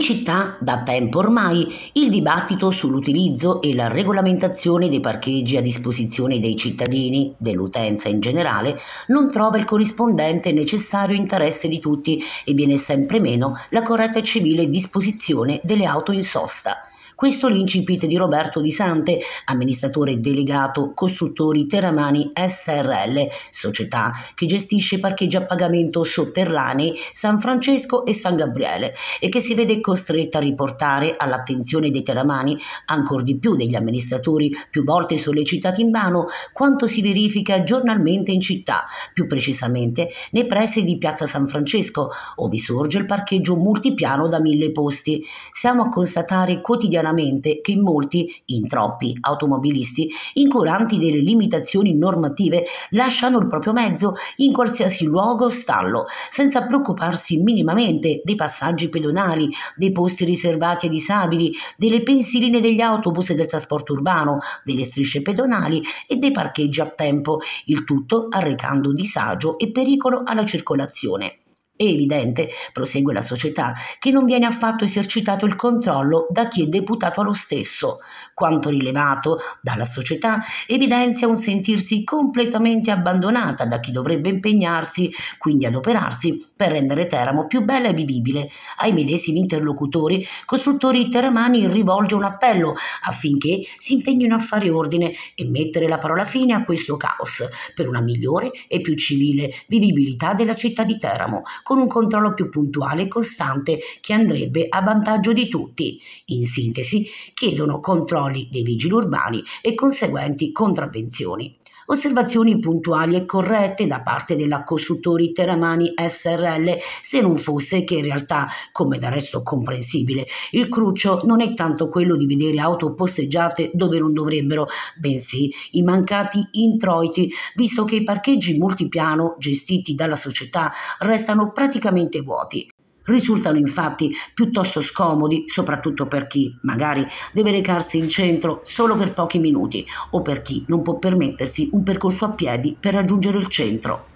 città, da tempo ormai, il dibattito sull'utilizzo e la regolamentazione dei parcheggi a disposizione dei cittadini, dell'utenza in generale, non trova il corrispondente e necessario interesse di tutti e viene sempre meno la corretta e civile disposizione delle auto in sosta. Questo l'incipit di Roberto Di Sante, amministratore delegato Costruttori Terramani SRL, società che gestisce parcheggi a pagamento sotterranei San Francesco e San Gabriele e che si vede costretta a riportare all'attenzione dei terramani, ancor di più degli amministratori più volte sollecitati in vano, quanto si verifica giornalmente in città, più precisamente nei pressi di Piazza San Francesco, dove sorge il parcheggio multipiano da mille posti. Siamo a constatare quotidianamente quotidianamente che in molti, in troppi, automobilisti, incuranti delle limitazioni normative, lasciano il proprio mezzo in qualsiasi luogo o stallo, senza preoccuparsi minimamente dei passaggi pedonali, dei posti riservati ai disabili, delle pensiline degli autobus e del trasporto urbano, delle strisce pedonali e dei parcheggi a tempo, il tutto arrecando disagio e pericolo alla circolazione. È evidente, prosegue la società, che non viene affatto esercitato il controllo da chi è deputato allo stesso. Quanto rilevato dalla società evidenzia un sentirsi completamente abbandonata da chi dovrebbe impegnarsi, quindi adoperarsi, per rendere Teramo più bella e vivibile. Ai medesimi interlocutori, costruttori teramani rivolge un appello affinché si impegnino a fare ordine e mettere la parola fine a questo caos per una migliore e più civile vivibilità della città di Teramo con un controllo più puntuale e costante che andrebbe a vantaggio di tutti. In sintesi, chiedono controlli dei vigili urbani e conseguenti contravvenzioni osservazioni puntuali e corrette da parte della costruttori Teramani SRL, se non fosse che in realtà, come da resto comprensibile, il cruccio non è tanto quello di vedere auto posteggiate dove non dovrebbero, bensì i mancati introiti, visto che i parcheggi multipiano gestiti dalla società restano praticamente praticamente vuoti. Risultano infatti piuttosto scomodi, soprattutto per chi, magari, deve recarsi in centro solo per pochi minuti o per chi non può permettersi un percorso a piedi per raggiungere il centro.